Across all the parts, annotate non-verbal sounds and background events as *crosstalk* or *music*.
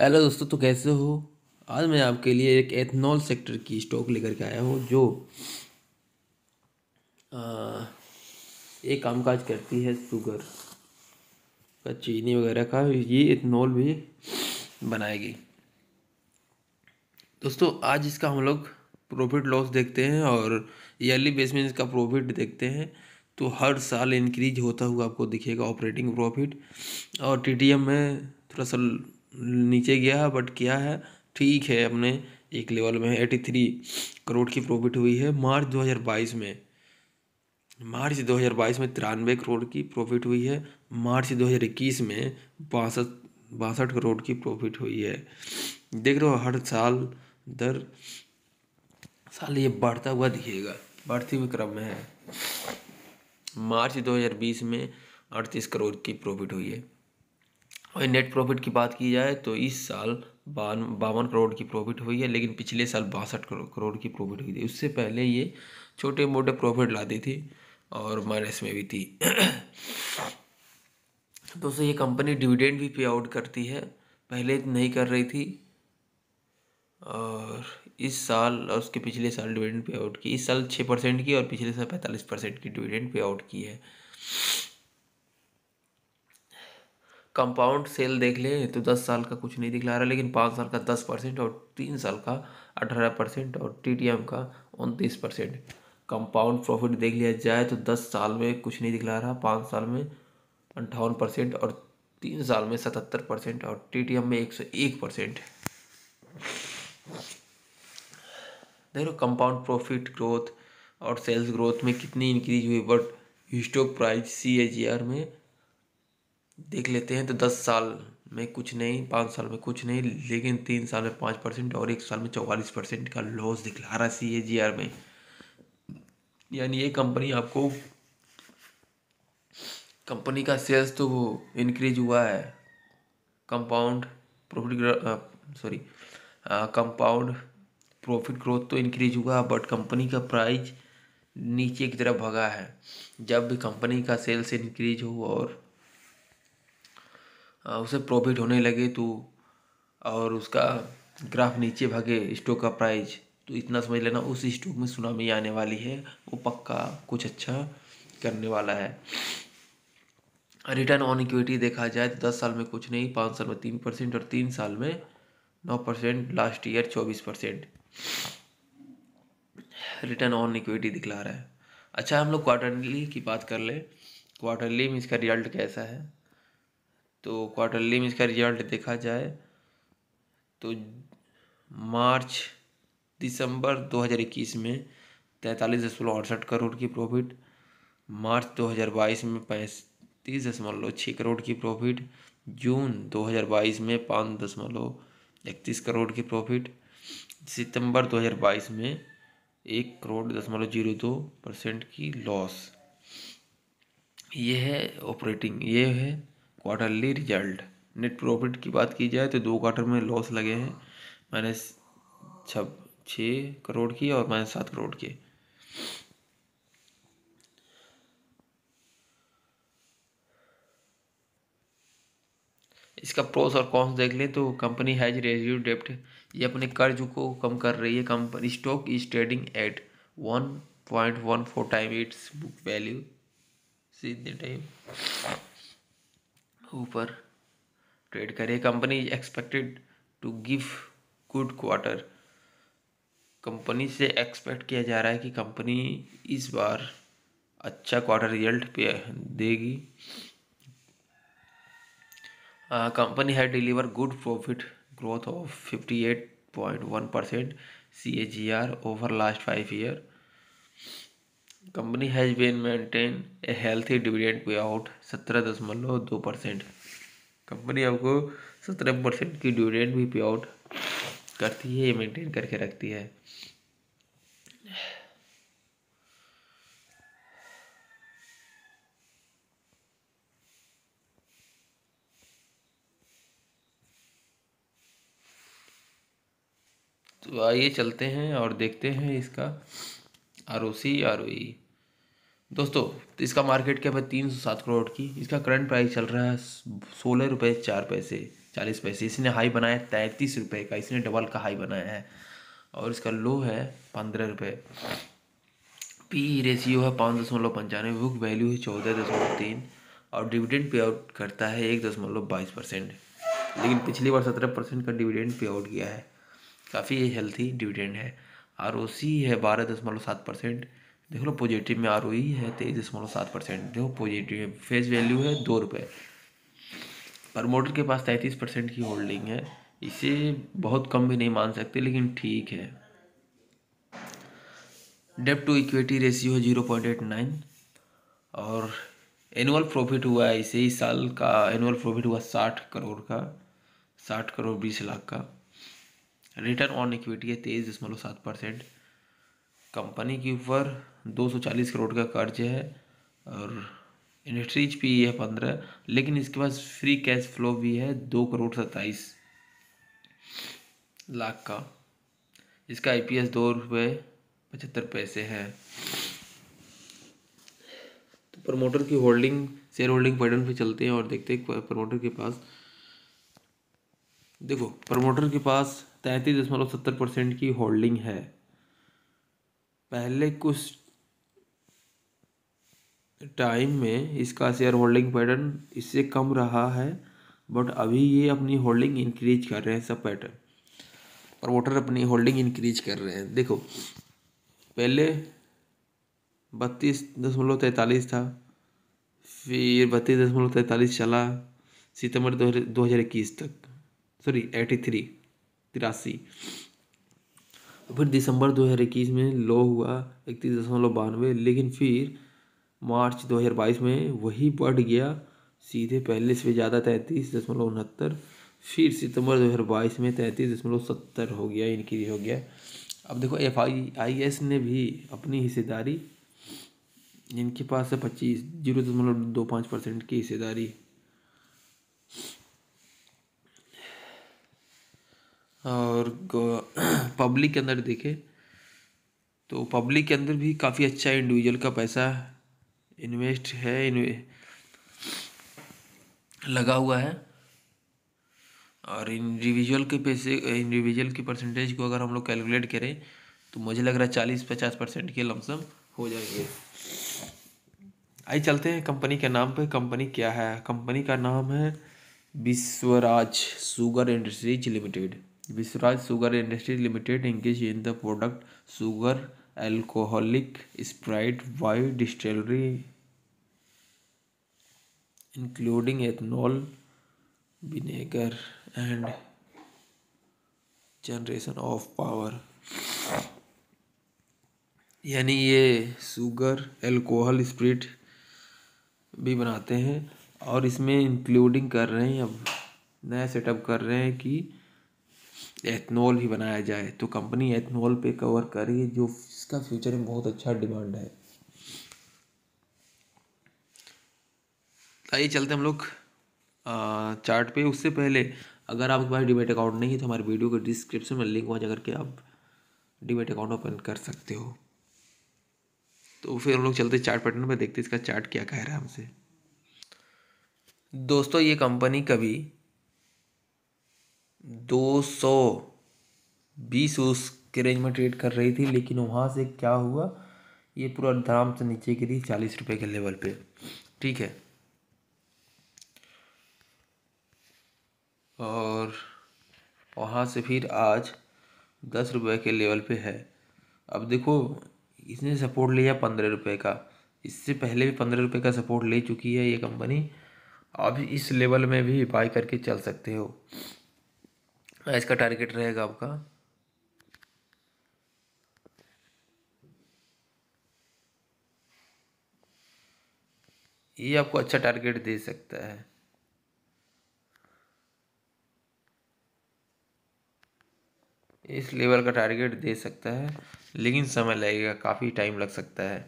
hello दोस्तों तो कैसे हो आज मैं आपके लिए एक एथनॉल सेक्टर की स्टॉक लेकर के आया हूँ जो आ, ये कामकाज करती है शुगर का चीनी वगैरह का ये इथनॉल भी बनाएगी दोस्तों आज इसका हम लोग प्रॉफिट लॉस देखते हैं और ईयरली बेस में इसका प्रॉफिट देखते हैं तो हर साल इंक्रीज होता हुआ आपको दिखेगा ऑपरेटिंग प्रॉफिट और टी में थोड़ा सा नीचे गया है बट क्या है ठीक है अपने एक लेवल में एटी थ्री करोड़ की प्रॉफिट हुई है मार्च 2022 में मार्च 2022 में तिरानवे करोड़ की प्रॉफिट हुई है मार्च 2021 में बासठ बासठ करोड़ की प्रॉफिट हुई है देख रहे हो हर साल दर साल ये बढ़ता हुआ दिखेगा बढ़ती हुई क्रम में है मार्च 2020 में अड़तीस करोड़ की प्रॉफिट हुई है और नेट प्रॉफिट की बात की जाए तो इस साल बावन बावन करोड़ की प्रॉफिट हुई है लेकिन पिछले साल बासठ करोड़ की प्रॉफिट हुई थी उससे पहले ये छोटे मोटे प्रॉफिट लाती थी और माइनस में भी थी *clears throat* दोस्तों ये कंपनी डिविडेंड भी पे आउट करती है पहले नहीं कर रही थी और इस साल और उसके पिछले साल डिविडेंड पे आउट की इस साल छः परसेंट की और पिछले साल पैंतालीस परसेंट की डिविडेंड पे आउट की है कंपाउंड सेल देख लें तो दस साल का कुछ नहीं दिखला रहा लेकिन पाँच साल का दस परसेंट और तीन साल का अठारह परसेंट और टी का उनतीस परसेंट कंपाउंड प्रॉफिट देख लिया जाए तो दस साल में कुछ नहीं दिखला रहा पाँच साल में अंठावन परसेंट और तीन साल में सतहत्तर परसेंट और टी में एक सौ एक परसेंट देखो कंपाउंड प्रॉफिट ग्रोथ और सेल्स ग्रोथ में कितनी इंक्रीज हुई but stock price C A G R में देख लेते हैं तो दस साल में कुछ नहीं पाँच साल में कुछ नहीं लेकिन तीन साल में पाँच परसेंट और एक साल में चौवालीस परसेंट का लॉस दिखला रहा सी ए जी आर में यानी ये कंपनी आपको कंपनी का सेल्स तो वो इंक्रीज हुआ है compound profit sorry compound profit growth तो इंक्रीज हुआ बट कंपनी का प्राइस नीचे की तरफ भगा है जब भी कंपनी का सेल्स इंक्रीज हो और उसे प्रॉफिट होने लगे तो और उसका ग्राफ नीचे भागे स्टॉक का प्राइस तो इतना समझ लेना उस स्टॉक में सुनामी आने वाली है वो पक्का कुछ अच्छा करने वाला है रिटर्न ऑन इक्विटी देखा जाए तो दस साल में कुछ नहीं पाँच साल में तीन परसेंट और तीन साल में नौ परसेंट लास्ट ईयर चौबीस परसेंट रिटर्न ऑन इक्विटी दिखला रहा है अच्छा हम लोग क्वार्टरली की बात कर लें क्वार्टरली में इसका रिजल्ट कैसा है तो क्वार्टरली में इसका रिजल्ट देखा जाए तो मार्च दिसंबर 2021 में तैंतालीस दशमलव अड़सठ करोड़ की प्रॉफिट मार्च 2022 में पैंतीस दशमलव छः करोड़ की प्रॉफिट जून 2022 में पाँच दशमलव इकतीस करोड़ की प्रॉफिट सितंबर 2022 में एक करोड़ दशमलव जीरो दो परसेंट की लॉस ये है ऑपरेटिंग ये है क्वार्टरली रिजल्ट नेट प्रॉफिट की बात की जाए तो दो क्वार्टर में लॉस लगे हैं माइनस छः करोड़ की और माइनस सात करोड़ के इसका प्रोस और कॉन्स देख लें तो कंपनी हैज रेज्यू डेप्ट ये अपने कर्ज को कम कर रही है company stock is trading at one point one four time its book value सीधे टाइम ऊपर ट्रेड करे company expected to give good quarter company से एक्सपेक्ट किया जा रहा है कि कंपनी इस बार अच्छा क्वार्टर रिजल्ट पे देगी company had deliver good profit growth of fifty eight point one percent C A G R over last five year company has been maintain a healthy dividend pay out सत्रह दशमलव दो percent company आपको सत्रह percent की dividend भी पे out करती है ये मेंटेन करके रखती है तो आइए चलते हैं और देखते हैं इसका R O C R O ई दोस्तों तो इसका मार्केट कैप है तीन सौ सात करोड़ की इसका करंट प्राइस चल रहा है सोलह रुपये चार पैसे चालीस पैसे इसने हाई बनाया तैंतीस रुपये का इसने डबल का हाई बनाया है और इसका लो है पंद्रह रुपये पी रेशियो है पाँच दशमलव पंचानवे बुक वैल्यू है चौदह दशमलव तीन और डिविडेंड पे आउट करता है एक दशमलव बाईस परसेंट लेकिन पिछली बार सत्रह परसेंट का डिविडेंड पे आउट किया है काफ़ी हेल्थी डिविडेंड है आर है बारह दशमलव सात परसेंट देख लो पॉजिटिव में आर e है तेईस दशमलव सात परसेंट देखो पॉजिटिव में फेस वैल्यू है दो रुपये प्रमोटर के पास तैंतीस परसेंट की होल्डिंग है इसे बहुत कम भी नहीं मान सकते लेकिन ठीक है डेप टू इक्विटी रेशियो है जीरो पॉइंट एट नाइन और एनुअल प्रॉफिट हुआ है इसे इस साल का एनुअल प्रॉफिट हुआ साठ करोड़ का साठ करोड़ बीस लाख का रिटर्न ऑन इक्विटी है तेईस दशमलव सात परसेंट कंपनी के ऊपर दो सौ चालीस करोड़ का कर्ज है और इंडस्ट्रीज पी है पंद्रह लेकिन इसके पास फ्री कैश फ्लो भी है दो करोड़ सत्ताईस लाख का इसका आई पी एस दो रुपये पचहत्तर पैसे है तो प्रमोटर की होल्डिंग शेयर होल्डिंग पैटर्न पे चलते हैं और देखते हैं प्रमोटर के पास देखो प्रमोटर के पास तैंतीस दशमलव सत्तर परसेंट की होल्डिंग है पहले कुछ टाइम में इसका शेयर होल्डिंग पैटर्न इससे कम रहा है बट अभी ये अपनी होल्डिंग इंक्रीज कर रहे हैं सब पैटर्न प्रमोटर अपनी होल्डिंग इंक्रीज कर रहे हैं देखो पहले बत्तीस दशमलव तैंतालीस था फिर बत्तीस दशमलव तैंतालीस चला सितंबर दो हज़ार इक्कीस तक सॉरी एटी थ्री तिरासी फिर दिसंबर 2021 में लो हुआ इकतीस दशमलव बानवे लेकिन फिर मार्च 2022 में वही बढ़ गया सीधे पहले से ज़्यादा तैंतीस दशमलव उनहत्तर फिर सितंबर 2022 में तैंतीस दशमलव सत्तर हो गया इनक्रीज हो गया अब देखो एफ आई आई एस ने भी अपनी हिस्सेदारी जिनके पास है पच्चीस जीरो दशमलव दो पाँच परसेंट की हिस्सेदारी और पब्लिक *clears throat* के अंदर देखें तो पब्लिक के अंदर भी काफ़ी अच्छा इंडिविजुअल का पैसा इन्वेस्ट है इन्वे... लगा हुआ है और इंडिविजुअल के पैसे इंडिविजुअल की परसेंटेज को अगर हम लोग कैलकुलेट करें तो मुझे लग रहा है चालीस पचास परसेंट के लमसम हो जाएंगे आइए चलते हैं कंपनी के नाम पे कंपनी क्या है कंपनी का नाम है Vishwaraj sugar industries limited Vishwaraj sugar industries limited engage in the product sugar alcoholic spirit वाई distillery including ethanol vinegar and generation of power यानी ये सुगर एल्कोहल स्प्रिट भी बनाते हैं और इसमें इंक्लूडिंग कर रहे हैं अब नया सेटअप कर रहे हैं कि एथनॉल ही बनाया जाए तो कंपनी एथनॉल पे कवर कर रही है जो इसका फ्यूचर में बहुत अच्छा डिमांड है आइए चलते हम लोग चार्ट पे उससे पहले अगर आपके पास डिबेट अकाउंट नहीं है तो हमारे वीडियो के डिस्क्रिप्शन में लिंक वहाँ जाकर के आप डिबेट अकाउंट ओपन कर सकते हो तो फिर हम लोग चलते चार्ट पैटर्न पर देखते इसका चार्ट क्या कह रहा है हमसे दोस्तों ये कंपनी कभी दो सौ बीस उसके रेंज में ट्रेड कर रही थी लेकिन वहाँ से क्या हुआ ये पूरा धाम से तो नीचे गिरी चालीस रुपये के लेवल पे ठीक है और वहाँ से फिर आज दस रुपये के लेवल पे है अब देखो इसने सपोर्ट लिया पंद्रह रुपये का इससे पहले भी पंद्रह रुपये का सपोर्ट ले चुकी है ये कंपनी अब इस लेवल में भी बाई करके चल सकते हो आज का टारगेट रहेगा आपका ये आपको अच्छा टारगेट दे सकता है इस लेवल का टारगेट दे सकता है लेकिन समय लगेगा काफ़ी टाइम लग सकता है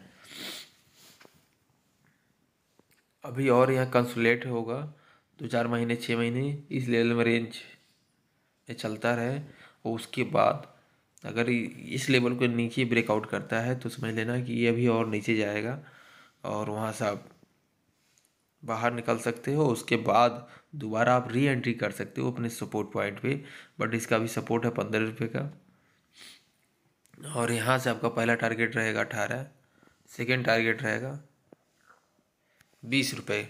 अभी और यहाँ कंसुलेट होगा दो चार महीने छः महीने इस लेवल में रेंज ये चलता रहे और उसके बाद अगर इस लेवल को नीचे ब्रेकआउट करता है तो समझ लेना कि ये अभी और नीचे जाएगा और वहाँ से आप बाहर निकल सकते हो उसके बाद दोबारा आप री एंट्री कर सकते हो अपने सपोर्ट पॉइंट पे बट इसका भी सपोर्ट है पंद्रह रुपये का और यहाँ से आपका पहला टारगेट रहेगा अठारह सेकेंड टारगेट रहेगा बीस रुपये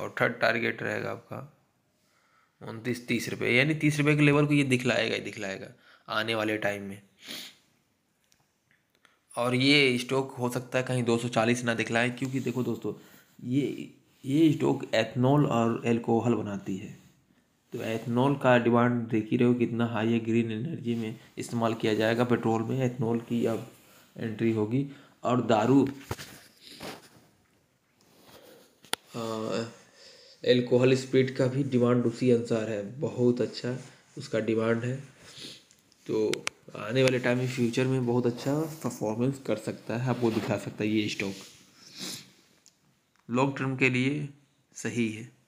और थर्ड टारगेट रहेगा आपका उनतीस तीस रुपये यानी तीस रुपये के लेवल को ये दिखलाएगा ही दिखलाएगा आने वाले टाइम में और ये स्टॉक हो सकता है कहीं दो सौ चालीस ना दिखलाएँ क्योंकि देखो दोस्तों ये ये स्टॉक एथनॉल और एल्कोहल बनाती है तो एथनॉल का डिमांड देख ही रहे हो कितना हाई है ग्रीन एनर्जी में इस्तेमाल किया जाएगा पेट्रोल में एथनॉल की अब एंट्री होगी और दारू आ, एल्कोहल स्पीड का भी डिमांड उसी अनुसार है बहुत अच्छा उसका डिमांड है तो आने वाले टाइम में फ्यूचर में बहुत अच्छा परफॉर्मेंस कर सकता है आपको दिखा सकता है ये स्टॉक लॉन्ग टर्म के लिए सही है